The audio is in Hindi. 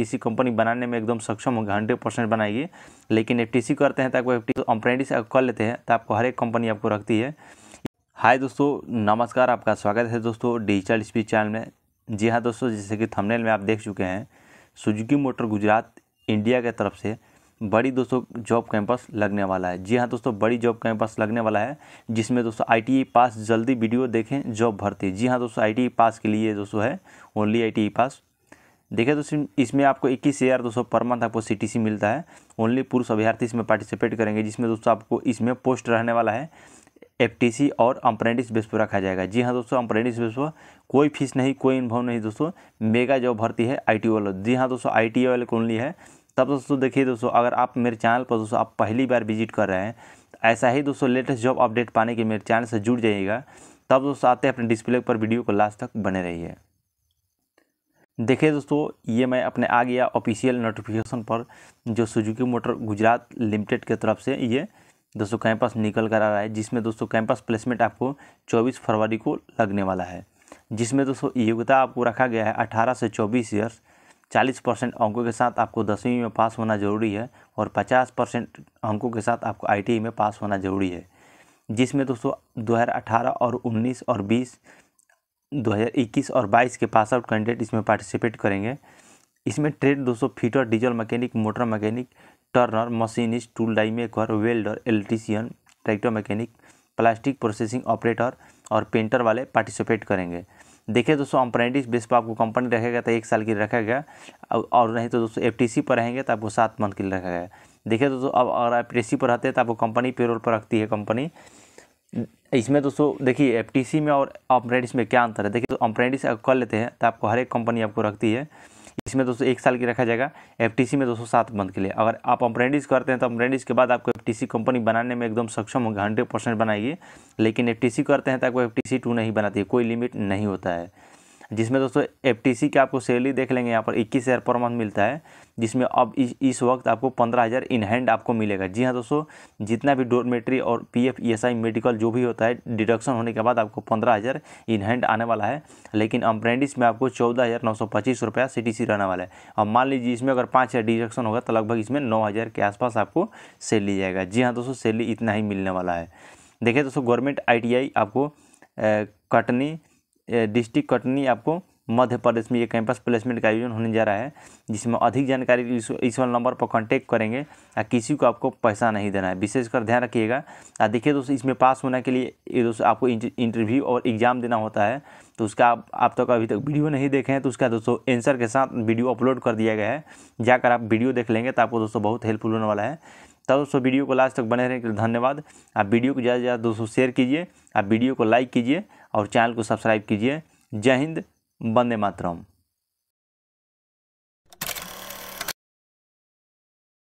एफ कंपनी बनाने में एकदम सक्षम होगी हंड्रेड परसेंट बनाइए लेकिन एफ करते हैं तो आपको एफ अप्रेंटिस कर लेते हैं तो आपको हर एक कंपनी आपको रखती है हाय दोस्तों नमस्कार आपका स्वागत है दोस्तों डिजिटल स्पीच चैनल में जी हाँ दोस्तों जैसे कि थमनेल में आप देख चुके हैं सुजुकी मोटर गुजरात इंडिया के तरफ से बड़ी दोस्तों जॉब कैंपस लगने वाला है जी हाँ दोस्तों बड़ी जॉब कैंपस लगने वाला है जिसमें दोस्तों आई पास e जल्दी वीडियो देखें जॉब भर्ती जी हाँ दोस्तों आई पास e के लिए दोस्तों है ओनली आई पास देखिए तो इसमें आपको इक्कीस हज़ार दो सौ पर मंथ आपको सी मिलता है ओनली पुरुष अभ्यर्थी इसमें पार्टिसिपेट करेंगे जिसमें दोस्तों आपको इसमें पोस्ट रहने वाला है एफटीसी और अम्प्रेंटिस बेस पर रखा जाएगा जी हाँ दोस्तों अम्प्रेंटिस बेस पर कोई फीस नहीं कोई इन्वॉल्व नहीं दोस्तों मेगा जॉब भर्ती है आई टी वाला जी हाँ दोस्तों आई टी वाले ओनली है तब तो दोस्तों देखिए दोस्तों अगर आप मेरे चैनल पर दोस्तों आप पहली बार विजिट कर रहे हैं ऐसा ही दोस्तों लेटेस्ट जॉब अपडेट पाने के मेरे चैनल से जुड़ जाइएगा तब दोस्तों आते हैं अपने डिस्प्ले पर वीडियो को लास्ट तक बने रहिए देखिए दोस्तों ये मैं अपने आ गया ऑफिशियल नोटिफिकेशन पर जो सुजुकी मोटर गुजरात लिमिटेड की तरफ से ये दोस्तों कैंपस निकल कर आ रहा है जिसमें दोस्तों कैंपस प्लेसमेंट आपको 24 फरवरी को लगने वाला है जिसमें दोस्तों योग्यता आपको रखा गया है 18 से 24 ईयर्स 40 परसेंट अंकों के साथ आपको दसवीं में पास होना ज़रूरी है और 50 परसेंट अंकों के साथ आपको आई e में पास होना ज़रूरी है जिसमें दोस्तों दो और उन्नीस और बीस 2021 और 22 के पास आउट कैंडिडेट इसमें पार्टिसिपेट करेंगे इसमें trade 200 fitter diesel mechanic motor mechanic turner machinist tool die maker welder electrician tractor mechanic plastic processing operator और पेंटर वाले पार्टिसिपेट करेंगे देखिए दोस्तों अप्रेंटिस बेस पर आपको कंपनी रखेगा तो एक साल की रखेगा और नहीं तो दोस्तों एफ पर रहेंगे तो आपको सात मंथ के लिए रखा गया देखिए दोस्तों अब अगर एफ पर रहते हैं तो आपको कंपनी पेरोल पर रखती है कंपनी इसमें दोस्तों देखिए एफ में और अप्रेंटिस में क्या अंतर है देखिए तो अप्रेंटिस अगर कर लेते हैं तो आपको हर एक कंपनी आपको रखती है इसमें दोस्तों एक साल की रखा जाएगा एफ में दोस्तों सात मंथ के लिए अगर आप अप्रेंटिस करते हैं तो अप्रेंटिस के बाद आपको एफ कंपनी बनाने में एकदम सक्षम होगा हंड्रेड परसेंट बनाइए लेकिन एफ करते हैं तो आपको एफ टू नहीं बनाती है कोई लिमिट नहीं होता है जिसमें दोस्तों एफ टी की आपको सैलरी देख लेंगे यहाँ पर इक्कीस हज़ार पर मंथ मिलता है जिसमें अब इस, इस वक्त आपको पंद्रह हज़ार इन हैंड आपको मिलेगा जी हाँ दोस्तों जितना भी डोरमेट्री और पी एफ ई मेडिकल जो भी होता है डिडक्शन होने के बाद आपको पंद्रह हज़ार इन हैंड आने वाला है लेकिन अप्रेंडिस में आपको चौदह हज़ार नौ सौ पच्चीस रुपया सी टी सी रहने वाला है और मान लीजिए इसमें अगर पाँच हज़ार डिडक्शन होगा तो लगभग इसमें नौ हज़ार के आसपास आपको सैलरी जाएगा जी हाँ दोस्तों सैलरी इतना ही मिलने वाला है देखिए दोस्तों गवर्नमेंट आई आपको कटनी डिस्ट्रिक्ट कटनी आपको मध्य प्रदेश में ये कैंपस प्लेसमेंट का आयोजन होने जा रहा है जिसमें अधिक जानकारी इस वाले नंबर पर कांटेक्ट करेंगे या किसी को आपको पैसा नहीं देना है विशेषकर ध्यान रखिएगा या देखिए दोस्तों इसमें पास होने के लिए ये दोस्तों आपको इंटरव्यू और एग्ज़ाम देना होता है तो उसका आप, आप तक तो अभी तक वीडियो नहीं देखे हैं तो उसका दोस्तों एंसर के साथ वीडियो अपलोड कर दिया गया है जाकर आप वीडियो देख लेंगे तो आपको दोस्तों बहुत हेल्पफुल होने वाला है तब दोस्तों वीडियो को लास्ट तक बने रहने के लिए धन्यवाद आप वीडियो को ज़्यादा से ज़्यादा दोस्तों शेयर कीजिए आप वीडियो को लाइक कीजिए और चैनल को सब्सक्राइब कीजिए जय हिंद वंदे मातरम